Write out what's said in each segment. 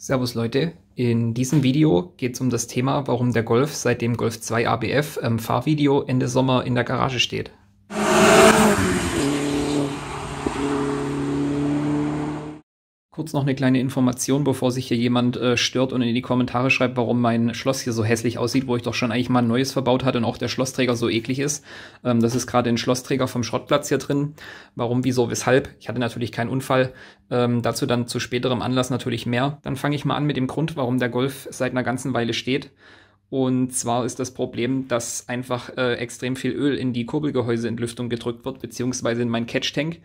Servus Leute, in diesem Video geht es um das Thema, warum der Golf seit dem Golf 2 ABF ähm, Fahrvideo Ende Sommer in der Garage steht. Kurz noch eine kleine Information, bevor sich hier jemand äh, stört und in die Kommentare schreibt, warum mein Schloss hier so hässlich aussieht, wo ich doch schon eigentlich mal ein neues verbaut hatte und auch der Schlossträger so eklig ist. Ähm, das ist gerade ein Schlossträger vom Schrottplatz hier drin. Warum, wieso, weshalb? Ich hatte natürlich keinen Unfall. Ähm, dazu dann zu späterem Anlass natürlich mehr. Dann fange ich mal an mit dem Grund, warum der Golf seit einer ganzen Weile steht. Und zwar ist das Problem, dass einfach äh, extrem viel Öl in die Kurbelgehäuseentlüftung gedrückt wird, beziehungsweise in meinen Catch-Tank.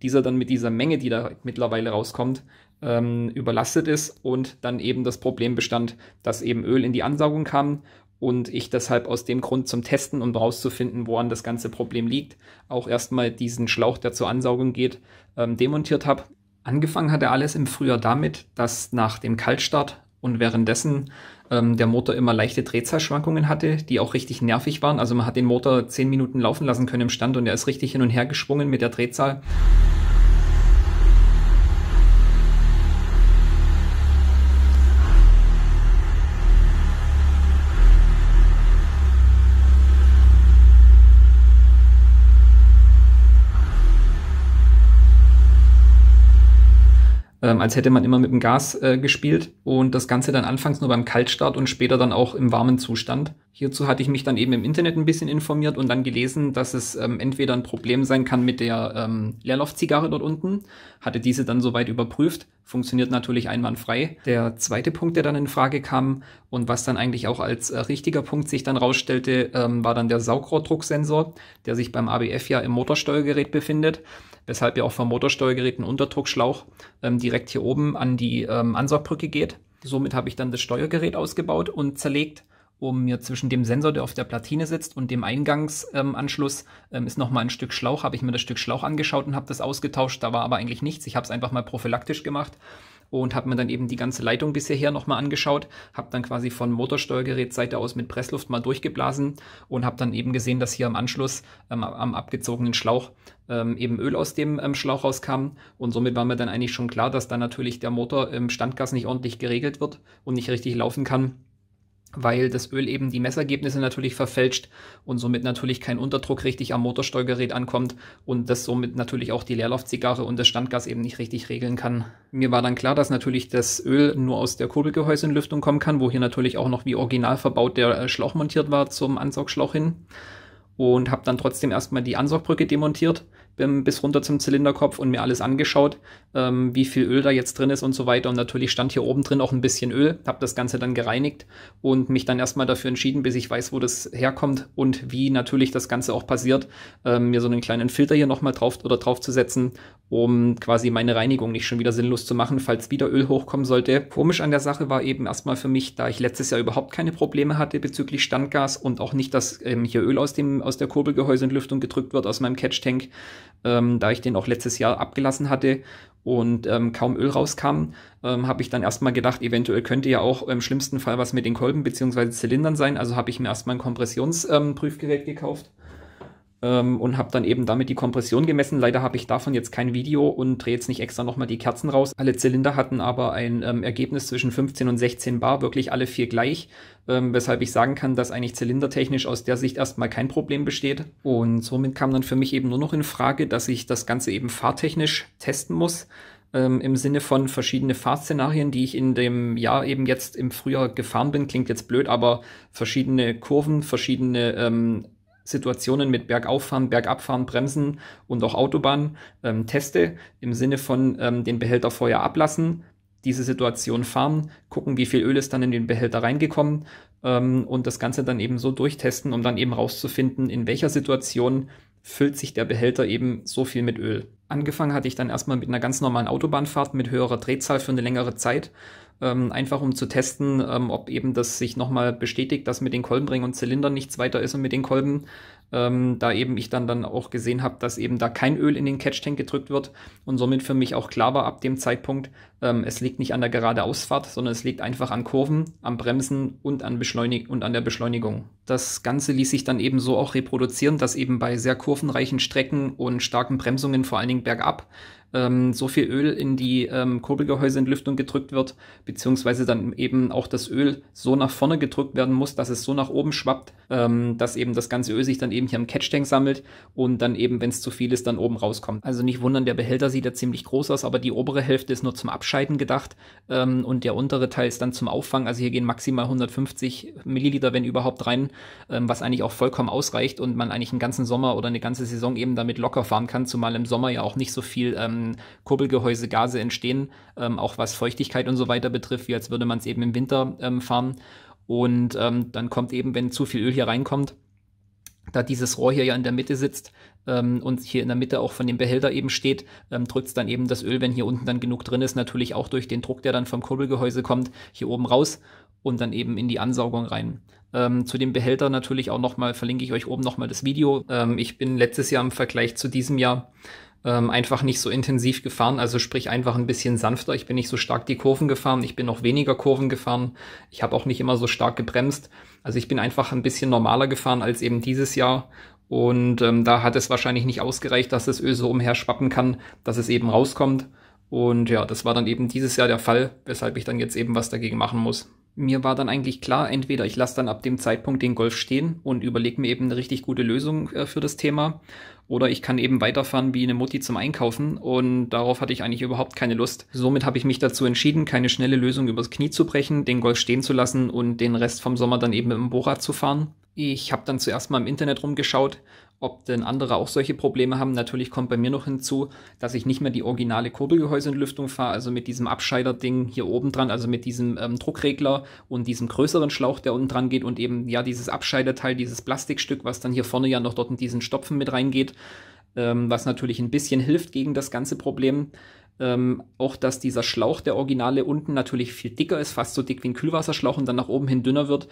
Dieser dann mit dieser Menge, die da mittlerweile rauskommt, ähm, überlastet ist und dann eben das Problem bestand, dass eben Öl in die Ansaugung kam und ich deshalb aus dem Grund zum Testen, um rauszufinden, woran das ganze Problem liegt, auch erstmal diesen Schlauch, der zur Ansaugung geht, ähm, demontiert habe. Angefangen hatte alles im Frühjahr damit, dass nach dem Kaltstart und währenddessen ähm, der Motor immer leichte Drehzahlschwankungen hatte, die auch richtig nervig waren. Also man hat den Motor zehn Minuten laufen lassen können im Stand und er ist richtig hin und her geschwungen mit der Drehzahl. ähm, als hätte man immer mit dem Gas äh, gespielt und das Ganze dann anfangs nur beim Kaltstart und später dann auch im warmen Zustand. Hierzu hatte ich mich dann eben im Internet ein bisschen informiert und dann gelesen, dass es ähm, entweder ein Problem sein kann mit der ähm, Leerlaufzigarre dort unten, hatte diese dann soweit überprüft, funktioniert natürlich einwandfrei. Der zweite Punkt, der dann in Frage kam und was dann eigentlich auch als äh, richtiger Punkt sich dann rausstellte, ähm, war dann der Saugrohrdrucksensor, der sich beim ABF ja im Motorsteuergerät befindet weshalb ja auch vom Motorsteuergerät ein Unterdruckschlauch ähm, direkt hier oben an die ähm, Ansaugbrücke geht. Somit habe ich dann das Steuergerät ausgebaut und zerlegt um mir zwischen dem Sensor, der auf der Platine sitzt, und dem Eingangsanschluss ähm, ähm, ist nochmal ein Stück Schlauch. Habe ich mir das Stück Schlauch angeschaut und habe das ausgetauscht. Da war aber eigentlich nichts. Ich habe es einfach mal prophylaktisch gemacht und habe mir dann eben die ganze Leitung bisher nochmal angeschaut, habe dann quasi von Motorsteuergerätseite aus mit Pressluft mal durchgeblasen und habe dann eben gesehen, dass hier am Anschluss ähm, am abgezogenen Schlauch ähm, eben Öl aus dem ähm, Schlauch rauskam und somit war mir dann eigentlich schon klar, dass dann natürlich der Motor im Standgas nicht ordentlich geregelt wird und nicht richtig laufen kann weil das Öl eben die Messergebnisse natürlich verfälscht und somit natürlich kein Unterdruck richtig am Motorsteuergerät ankommt und das somit natürlich auch die Leerlaufzigarre und das Standgas eben nicht richtig regeln kann. Mir war dann klar, dass natürlich das Öl nur aus der Kurbelgehäusenlüftung kommen kann, wo hier natürlich auch noch wie original verbaut der äh, Schlauch montiert war zum Ansaugschlauch hin und habe dann trotzdem erstmal die Ansaugbrücke demontiert, ähm, bis runter zum Zylinderkopf und mir alles angeschaut, ähm, wie viel Öl da jetzt drin ist und so weiter. Und natürlich stand hier oben drin auch ein bisschen Öl, habe das Ganze dann gereinigt und mich dann erstmal dafür entschieden, bis ich weiß, wo das herkommt und wie natürlich das Ganze auch passiert, ähm, mir so einen kleinen Filter hier nochmal drauf oder drauf zu setzen, um quasi meine Reinigung nicht schon wieder sinnlos zu machen, falls wieder Öl hochkommen sollte. Komisch an der Sache war eben erstmal für mich, da ich letztes Jahr überhaupt keine Probleme hatte bezüglich Standgas und auch nicht, dass ähm, hier Öl aus, dem, aus der Kurbelgehäuse und Lüftung gedrückt wird aus meinem Catch-Tank, ähm, da ich den auch letztes Jahr abgelassen hatte und ähm, kaum Öl rauskam, ähm, habe ich dann erstmal gedacht, eventuell könnte ja auch im schlimmsten Fall was mit den Kolben bzw. Zylindern sein. Also habe ich mir erstmal ein Kompressionsprüfgerät gekauft ähm, und habe dann eben damit die Kompression gemessen. Leider habe ich davon jetzt kein Video und drehe jetzt nicht extra nochmal die Kerzen raus. Alle Zylinder hatten aber ein ähm, Ergebnis zwischen 15 und 16 Bar, wirklich alle vier gleich, ähm, weshalb ich sagen kann, dass eigentlich zylindertechnisch aus der Sicht erstmal kein Problem besteht. Und somit kam dann für mich eben nur noch in Frage, dass ich das Ganze eben fahrtechnisch testen muss. Ähm, im Sinne von verschiedene Fahrszenarien, die ich in dem Jahr eben jetzt im Frühjahr gefahren bin. Klingt jetzt blöd, aber verschiedene Kurven, verschiedene ähm, Situationen mit Bergauffahren, Bergabfahren, Bremsen und auch Autobahn ähm, teste, im Sinne von ähm, den Behälter vorher ablassen, diese Situation fahren, gucken, wie viel Öl ist dann in den Behälter reingekommen ähm, und das Ganze dann eben so durchtesten, um dann eben rauszufinden, in welcher Situation füllt sich der Behälter eben so viel mit Öl. Angefangen hatte ich dann erstmal mit einer ganz normalen Autobahnfahrt mit höherer Drehzahl für eine längere Zeit ähm, einfach um zu testen, ähm, ob eben das sich nochmal bestätigt, dass mit den Kolbenringen und Zylindern nichts weiter ist und mit den Kolben. Ähm, da eben ich dann dann auch gesehen habe, dass eben da kein Öl in den Catch-Tank gedrückt wird und somit für mich auch klar war ab dem Zeitpunkt, ähm, es liegt nicht an der gerade Ausfahrt, sondern es liegt einfach an Kurven, am Bremsen und an, Beschleunig und an der Beschleunigung. Das Ganze ließ sich dann eben so auch reproduzieren, dass eben bei sehr kurvenreichen Strecken und starken Bremsungen, vor allen Dingen bergab, ähm, so viel Öl in die ähm, Kurbelgehäuseentlüftung gedrückt wird, beziehungsweise dann eben auch das Öl so nach vorne gedrückt werden muss, dass es so nach oben schwappt, ähm, dass eben das ganze Öl sich dann eben hier im Catchtank sammelt und dann eben, wenn es zu viel ist, dann oben rauskommt. Also nicht wundern, der Behälter sieht ja ziemlich groß aus, aber die obere Hälfte ist nur zum Abscheiden gedacht ähm, und der untere Teil ist dann zum Auffangen. Also hier gehen maximal 150 Milliliter, wenn überhaupt, rein, ähm, was eigentlich auch vollkommen ausreicht und man eigentlich einen ganzen Sommer oder eine ganze Saison eben damit locker fahren kann, zumal im Sommer ja auch nicht so viel ähm, Kurbelgehäuse Gase entstehen, ähm, auch was Feuchtigkeit und so weiter betrifft, wie als würde man es eben im Winter ähm, fahren. Und ähm, dann kommt eben, wenn zu viel Öl hier reinkommt, da dieses Rohr hier ja in der Mitte sitzt ähm, und hier in der Mitte auch von dem Behälter eben steht, ähm, drückt es dann eben das Öl, wenn hier unten dann genug drin ist, natürlich auch durch den Druck, der dann vom Kurbelgehäuse kommt, hier oben raus und dann eben in die Ansaugung rein. Ähm, zu dem Behälter natürlich auch nochmal, verlinke ich euch oben nochmal das Video. Ähm, ich bin letztes Jahr im Vergleich zu diesem Jahr ähm, einfach nicht so intensiv gefahren, also sprich einfach ein bisschen sanfter. Ich bin nicht so stark die Kurven gefahren, ich bin noch weniger Kurven gefahren, ich habe auch nicht immer so stark gebremst. Also ich bin einfach ein bisschen normaler gefahren als eben dieses Jahr und ähm, da hat es wahrscheinlich nicht ausgereicht, dass das Öl so umherschwappen kann, dass es eben rauskommt. Und ja, das war dann eben dieses Jahr der Fall, weshalb ich dann jetzt eben was dagegen machen muss mir war dann eigentlich klar, entweder ich lasse dann ab dem Zeitpunkt den Golf stehen und überlege mir eben eine richtig gute Lösung äh, für das Thema, oder ich kann eben weiterfahren wie eine Mutti zum Einkaufen und darauf hatte ich eigentlich überhaupt keine Lust. Somit habe ich mich dazu entschieden, keine schnelle Lösung übers Knie zu brechen, den Golf stehen zu lassen und den Rest vom Sommer dann eben mit dem Bohrrad zu fahren. Ich habe dann zuerst mal im Internet rumgeschaut, ob denn andere auch solche Probleme haben. Natürlich kommt bei mir noch hinzu, dass ich nicht mehr die originale Kurbelgehäuseentlüftung fahre, also mit diesem Abscheider-Ding hier oben dran, also mit diesem ähm, Druckregler und diesem größeren Schlauch, der unten dran geht und eben ja dieses Abscheiderteil, dieses Plastikstück, was dann hier vorne ja noch dort in diesen Stopfen mit reingeht, ähm, was natürlich ein bisschen hilft gegen das ganze Problem. Ähm, auch dass dieser Schlauch, der Originale, unten natürlich viel dicker ist, fast so dick wie ein Kühlwasserschlauch und dann nach oben hin dünner wird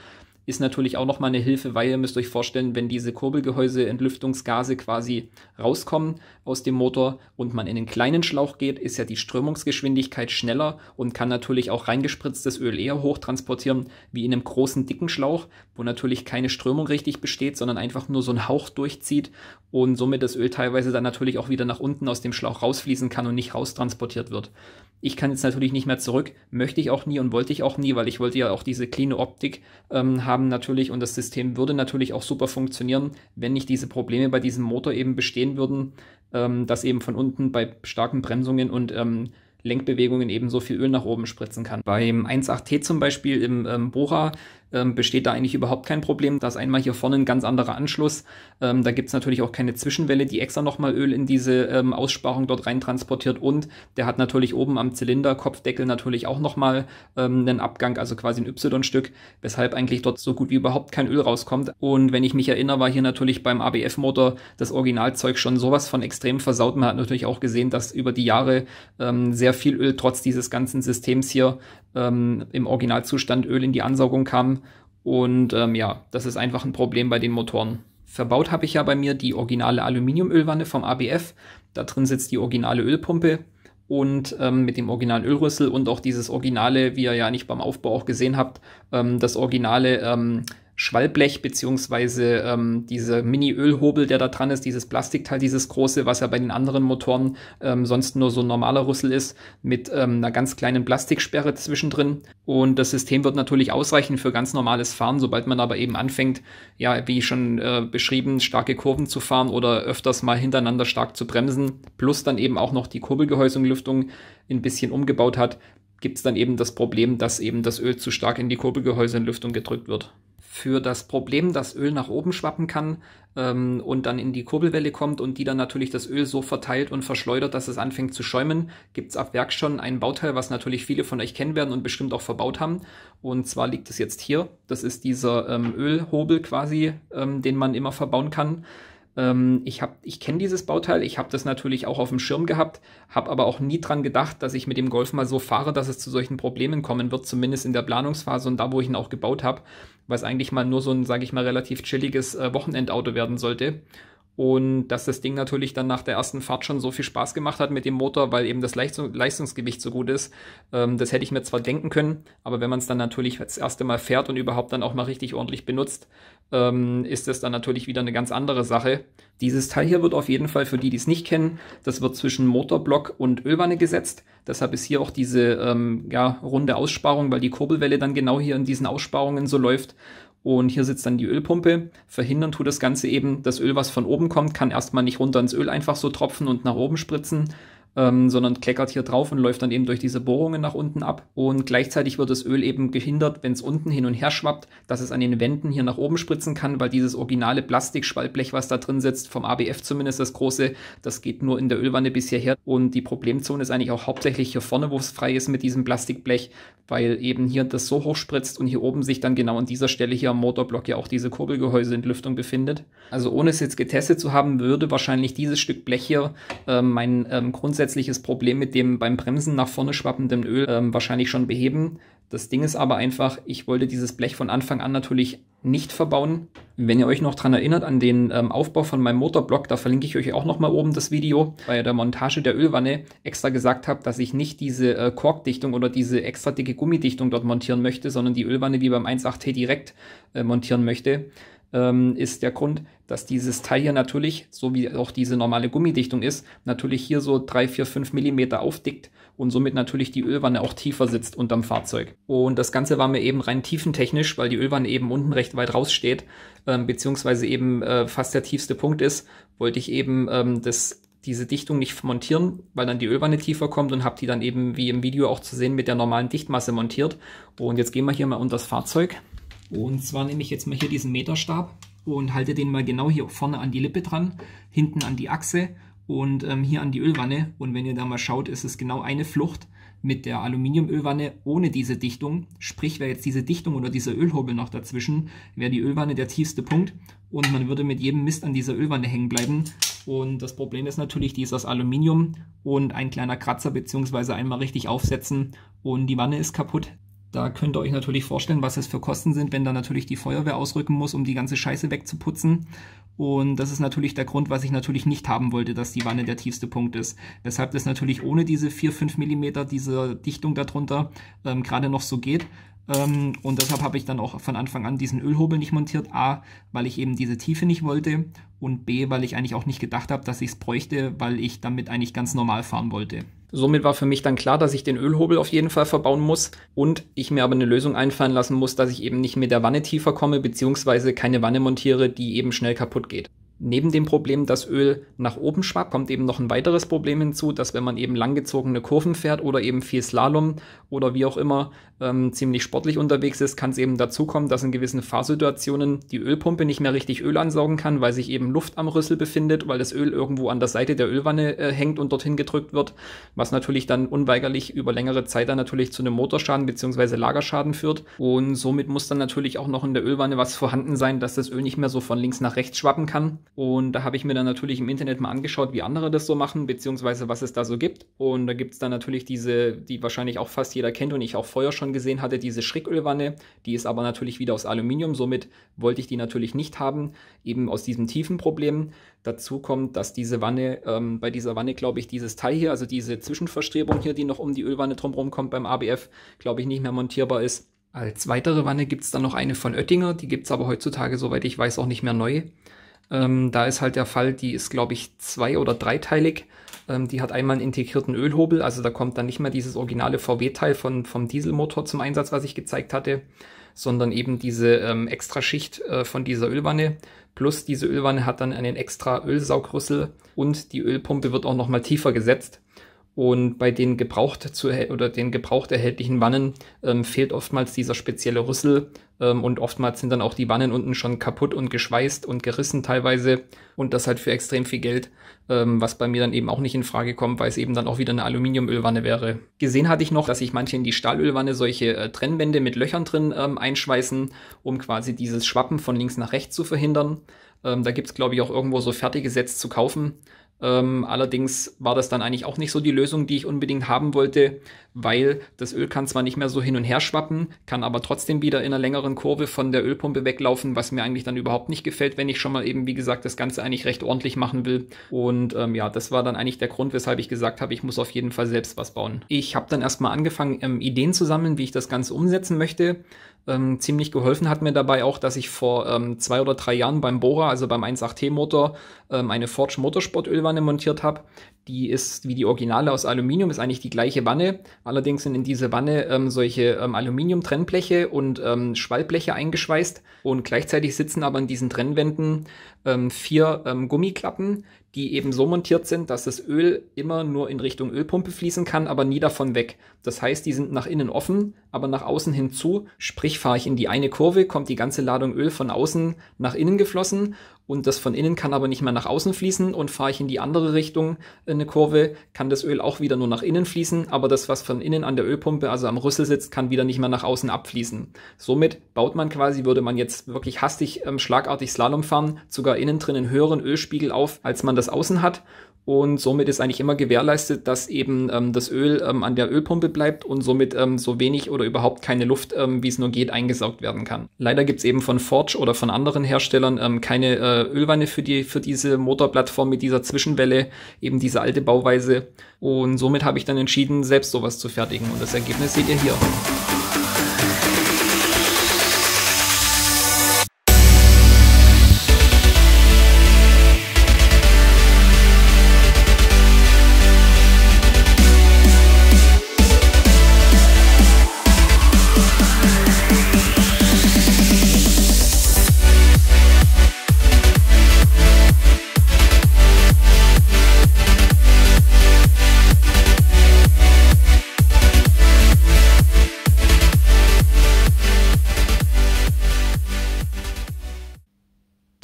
ist natürlich auch nochmal eine Hilfe, weil ihr müsst euch vorstellen, wenn diese Kurbelgehäuse Entlüftungsgase quasi rauskommen aus dem Motor und man in den kleinen Schlauch geht, ist ja die Strömungsgeschwindigkeit schneller und kann natürlich auch reingespritztes Öl eher hoch transportieren wie in einem großen dicken Schlauch, wo natürlich keine Strömung richtig besteht, sondern einfach nur so ein Hauch durchzieht und somit das Öl teilweise dann natürlich auch wieder nach unten aus dem Schlauch rausfließen kann und nicht raustransportiert wird. Ich kann jetzt natürlich nicht mehr zurück, möchte ich auch nie und wollte ich auch nie, weil ich wollte ja auch diese clean Optik ähm, haben natürlich und das System würde natürlich auch super funktionieren, wenn nicht diese Probleme bei diesem Motor eben bestehen würden, ähm, dass eben von unten bei starken Bremsungen und ähm, Lenkbewegungen eben so viel Öl nach oben spritzen kann. Beim 1.8T zum Beispiel im ähm, Bora ähm, besteht da eigentlich überhaupt kein Problem. Da ist einmal hier vorne ein ganz anderer Anschluss. Ähm, da es natürlich auch keine Zwischenwelle, die extra nochmal Öl in diese ähm, Aussparung dort rein transportiert. Und der hat natürlich oben am Zylinderkopfdeckel natürlich auch nochmal ähm, einen Abgang, also quasi ein Y-Stück, weshalb eigentlich dort so gut wie überhaupt kein Öl rauskommt. Und wenn ich mich erinnere, war hier natürlich beim ABF-Motor das Originalzeug schon sowas von extrem versaut. Man hat natürlich auch gesehen, dass über die Jahre ähm, sehr viel Öl trotz dieses ganzen Systems hier ähm, im Originalzustand Öl in die Ansaugung kam. Und ähm, ja, das ist einfach ein Problem bei den Motoren. Verbaut habe ich ja bei mir die originale Aluminiumölwanne vom ABF. Da drin sitzt die originale Ölpumpe und ähm, mit dem originalen Ölrüssel und auch dieses originale, wie ihr ja nicht beim Aufbau auch gesehen habt, ähm, das originale Ähm, Schwallblech, beziehungsweise ähm, diese Mini-Ölhobel, der da dran ist, dieses Plastikteil, dieses große, was ja bei den anderen Motoren ähm, sonst nur so ein normaler Rüssel ist, mit ähm, einer ganz kleinen Plastiksperre zwischendrin. Und das System wird natürlich ausreichen für ganz normales Fahren, sobald man aber eben anfängt, ja, wie schon äh, beschrieben, starke Kurven zu fahren oder öfters mal hintereinander stark zu bremsen, plus dann eben auch noch die Kurbelgehäusunglüftung ein bisschen umgebaut hat, gibt es dann eben das Problem, dass eben das Öl zu stark in die Kurbelgehäuse und Lüftung gedrückt wird für das Problem, dass Öl nach oben schwappen kann ähm, und dann in die Kurbelwelle kommt und die dann natürlich das Öl so verteilt und verschleudert, dass es anfängt zu schäumen, gibt's ab Werk schon ein Bauteil, was natürlich viele von euch kennen werden und bestimmt auch verbaut haben. Und zwar liegt es jetzt hier. Das ist dieser ähm, Ölhobel quasi, ähm, den man immer verbauen kann. Ähm, ich hab, ich kenne dieses Bauteil, ich habe das natürlich auch auf dem Schirm gehabt, habe aber auch nie dran gedacht, dass ich mit dem Golf mal so fahre, dass es zu solchen Problemen kommen wird, zumindest in der Planungsphase und da, wo ich ihn auch gebaut habe, weil es eigentlich mal nur so ein, sage ich mal, relativ chilliges äh, Wochenendauto werden sollte. Und dass das Ding natürlich dann nach der ersten Fahrt schon so viel Spaß gemacht hat mit dem Motor, weil eben das Leistung, Leistungsgewicht so gut ist, ähm, das hätte ich mir zwar denken können, aber wenn man es dann natürlich das erste Mal fährt und überhaupt dann auch mal richtig ordentlich benutzt, ähm, ist das dann natürlich wieder eine ganz andere Sache. Dieses Teil hier wird auf jeden Fall, für die, die es nicht kennen, das wird zwischen Motorblock und Ölwanne gesetzt. Deshalb ist hier auch diese ähm, ja, runde Aussparung, weil die Kurbelwelle dann genau hier in diesen Aussparungen so läuft. Und hier sitzt dann die Ölpumpe. Verhindern tut das Ganze eben, das Öl, was von oben kommt, kann erstmal nicht runter ins Öl einfach so tropfen und nach oben spritzen, ähm, sondern kleckert hier drauf und läuft dann eben durch diese Bohrungen nach unten ab. Und gleichzeitig wird das Öl eben gehindert, wenn es unten hin und her schwappt, dass es an den Wänden hier nach oben spritzen kann, weil dieses originale Plastikschwallblech, was da drin sitzt, vom ABF zumindest das große, das geht nur in der Ölwanne bis hierher. Und die Problemzone ist eigentlich auch hauptsächlich hier vorne, wo es frei ist mit diesem Plastikblech, weil eben hier das so hoch spritzt und hier oben sich dann genau an dieser Stelle hier am Motorblock ja auch diese Kurbelgehäuseentlüftung befindet. Also ohne es jetzt getestet zu haben, würde wahrscheinlich dieses Stück Blech hier äh, meinen ähm, ähm grundsätzlichen grundsätzliches Problem mit dem beim Bremsen nach vorne schwappenden Öl ähm, wahrscheinlich schon beheben. Das Ding ist aber einfach, ich wollte dieses Blech von Anfang an natürlich nicht verbauen. Wenn ihr euch noch daran erinnert an den ähm, Aufbau von meinem Motorblock, da verlinke ich euch auch nochmal oben das Video, bei der Montage der Ölwanne extra gesagt habe, dass ich nicht diese äh, Korkdichtung oder diese extra dicke Gummidichtung dort montieren möchte, sondern die Ölwanne wie beim 1.8T direkt äh, montieren möchte ähm, ist der Grund, dass dieses Teil hier natürlich, so wie auch diese normale Gummidichtung ist, natürlich hier so 3, 4, 5 mm aufdickt und somit natürlich die Ölwanne auch tiefer sitzt unterm Fahrzeug. Und das Ganze war mir eben rein tiefentechnisch, weil die Ölwanne eben unten recht weit raussteht, ähm, beziehungsweise eben äh, fast der tiefste Punkt ist, wollte ich eben ähm, das diese Dichtung nicht montieren, weil dann die Ölwanne tiefer kommt und habe die dann eben, wie im Video auch zu sehen, mit der normalen Dichtmasse montiert. Und jetzt gehen wir hier mal unter das Fahrzeug. Und zwar nehme ich jetzt mal hier diesen Meterstab und halte den mal genau hier vorne an die Lippe dran, hinten an die Achse und ähm, hier an die Ölwanne. Und wenn ihr da mal schaut, ist es genau eine Flucht mit der Aluminiumölwanne ohne diese Dichtung. Sprich, wäre jetzt diese Dichtung oder dieser Ölhobel noch dazwischen, wäre die Ölwanne der tiefste Punkt und man würde mit jedem Mist an dieser Ölwanne hängen bleiben. Und das Problem ist natürlich, die ist aus Aluminium und ein kleiner Kratzer beziehungsweise einmal richtig aufsetzen und die Wanne ist kaputt. Da könnt ihr euch natürlich vorstellen, was das für Kosten sind, wenn da natürlich die Feuerwehr ausrücken muss, um die ganze Scheiße wegzuputzen. Und das ist natürlich der Grund, was ich natürlich nicht haben wollte, dass die Wanne der tiefste Punkt ist. Weshalb das natürlich ohne diese 4-5 mm dieser Dichtung darunter, ähm, gerade noch so geht. Ähm, und deshalb habe ich dann auch von Anfang an diesen Ölhobel nicht montiert. A, weil ich eben diese Tiefe nicht wollte. Und B, weil ich eigentlich auch nicht gedacht habe, dass ich es bräuchte, weil ich damit eigentlich ganz normal fahren wollte. Somit war für mich dann klar, dass ich den Ölhobel auf jeden Fall verbauen muss und ich mir aber eine Lösung einfallen lassen muss, dass ich eben nicht mit der Wanne tiefer komme, beziehungsweise keine Wanne montiere, die eben schnell kaputt geht. Neben dem Problem, dass Öl nach oben schwappt, kommt eben noch ein weiteres Problem hinzu, dass wenn man eben langgezogene Kurven fährt oder eben viel Slalom oder wie auch immer ähm, ziemlich sportlich unterwegs ist, kann es eben dazu kommen, dass in gewissen Fahrsituationen die Ölpumpe nicht mehr richtig Öl ansaugen kann, weil sich eben Luft am Rüssel befindet, weil das Öl irgendwo an der Seite der Ölwanne äh, hängt und dorthin gedrückt wird, was natürlich dann unweigerlich über längere Zeit dann natürlich zu einem Motorschaden bzw. Lagerschaden führt. Und somit muss dann natürlich auch noch in der Ölwanne was vorhanden sein, dass das Öl nicht mehr so von links nach rechts schwappen kann. Und da habe ich mir dann natürlich im Internet mal angeschaut, wie andere das so machen, beziehungsweise was es da so gibt. Und da gibt es dann natürlich diese, die wahrscheinlich auch fast jeder kennt und ich auch vorher schon gesehen hatte, diese Schrickölwanne. Die ist aber natürlich wieder aus Aluminium, somit wollte ich die natürlich nicht haben, eben aus diesem tiefen Problem. Dazu kommt, dass diese Wanne, ähm, bei dieser Wanne glaube ich, dieses Teil hier, also diese Zwischenverstrebung hier, die noch um die Ölwanne drumherum kommt beim ABF, glaube ich, nicht mehr montierbar ist. Als weitere Wanne gibt es dann noch eine von Oettinger, die gibt es aber heutzutage, soweit ich weiß, auch nicht mehr neu. Ähm, da ist halt der Fall, die ist, glaube ich, zwei- oder dreiteilig. Ähm, die hat einmal einen integrierten Ölhobel, also da kommt dann nicht mehr dieses originale VW-Teil vom Dieselmotor zum Einsatz, was ich gezeigt hatte, sondern eben diese ähm, Schicht äh, von dieser Ölwanne. Plus diese Ölwanne hat dann einen extra Ölsaugrüssel und die Ölpumpe wird auch nochmal tiefer gesetzt. Und bei den gebraucht zu oder den gebraucht erhältlichen Wannen ähm, fehlt oftmals dieser spezielle Rüssel ähm, und oftmals sind dann auch die Wannen unten schon kaputt und geschweißt und gerissen teilweise und das halt für extrem viel Geld, ähm, was bei mir dann eben auch nicht in Frage kommt, weil es eben dann auch wieder eine Aluminiumölwanne wäre. Gesehen hatte ich noch, dass sich manche in die Stahlölwanne solche äh, Trennwände mit Löchern drin ähm, einschweißen, um quasi dieses Schwappen von links nach rechts zu verhindern. Ähm, da gibt's glaube ich auch irgendwo so fertige Sets zu kaufen. Ähm, allerdings war das dann eigentlich auch nicht so die Lösung, die ich unbedingt haben wollte, weil das Öl kann zwar nicht mehr so hin und her schwappen, kann aber trotzdem wieder in einer längeren Kurve von der Ölpumpe weglaufen, was mir eigentlich dann überhaupt nicht gefällt, wenn ich schon mal eben, wie gesagt, das Ganze eigentlich recht ordentlich machen will. Und ähm, ja, das war dann eigentlich der Grund, weshalb ich gesagt habe, ich muss auf jeden Fall selbst was bauen. Ich habe dann erstmal angefangen, ähm, Ideen zu sammeln, wie ich das Ganze umsetzen möchte. Ähm, ziemlich geholfen hat mir dabei auch, dass ich vor ähm, zwei oder drei Jahren beim Bora, also beim 1.8T-Motor, ähm, eine Forge Motorsport-Ölwanne montiert habe. Die ist wie die Originale aus Aluminium, ist eigentlich die gleiche Wanne. Allerdings sind in diese Wanne ähm, solche ähm, Aluminium-Trennbleche und ähm, Schwalbbleche eingeschweißt. Und gleichzeitig sitzen aber in diesen Trennwänden ähm, vier ähm, Gummiklappen, die eben so montiert sind, dass das Öl immer nur in Richtung Ölpumpe fließen kann, aber nie davon weg. Das heißt, die sind nach innen offen, aber nach außen hinzu. Sprich, fahre ich in die eine Kurve, kommt die ganze Ladung Öl von außen nach innen geflossen und das von innen kann aber nicht mehr nach außen fließen und fahre ich in die andere Richtung äh, eine Kurve, kann das Öl auch wieder nur nach innen fließen, aber das, was von innen an der Ölpumpe, also am Rüssel sitzt, kann wieder nicht mehr nach außen abfließen. Somit baut man quasi, würde man jetzt wirklich hastig ähm, schlagartig Slalom fahren, sogar innen drin einen höheren Ölspiegel auf, als man das außen hat und somit ist eigentlich immer gewährleistet, dass eben ähm, das Öl ähm, an der Ölpumpe bleibt und somit ähm, so wenig oder überhaupt keine Luft, ähm, wie es nur geht, eingesaugt werden kann. Leider gibt es eben von Forge oder von anderen Herstellern ähm, keine äh, Ölwanne für, die, für diese Motorplattform mit dieser Zwischenwelle, eben diese alte Bauweise. Und somit habe ich dann entschieden, selbst sowas zu fertigen. Und das Ergebnis seht ihr hier.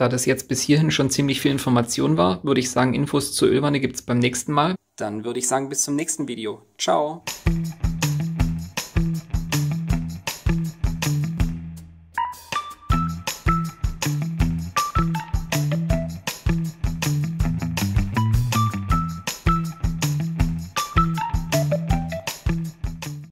Da das jetzt bis hierhin schon ziemlich viel Information war, würde ich sagen, Infos zur Ölwanne gibt es beim nächsten Mal. Dann würde ich sagen, bis zum nächsten Video. Ciao.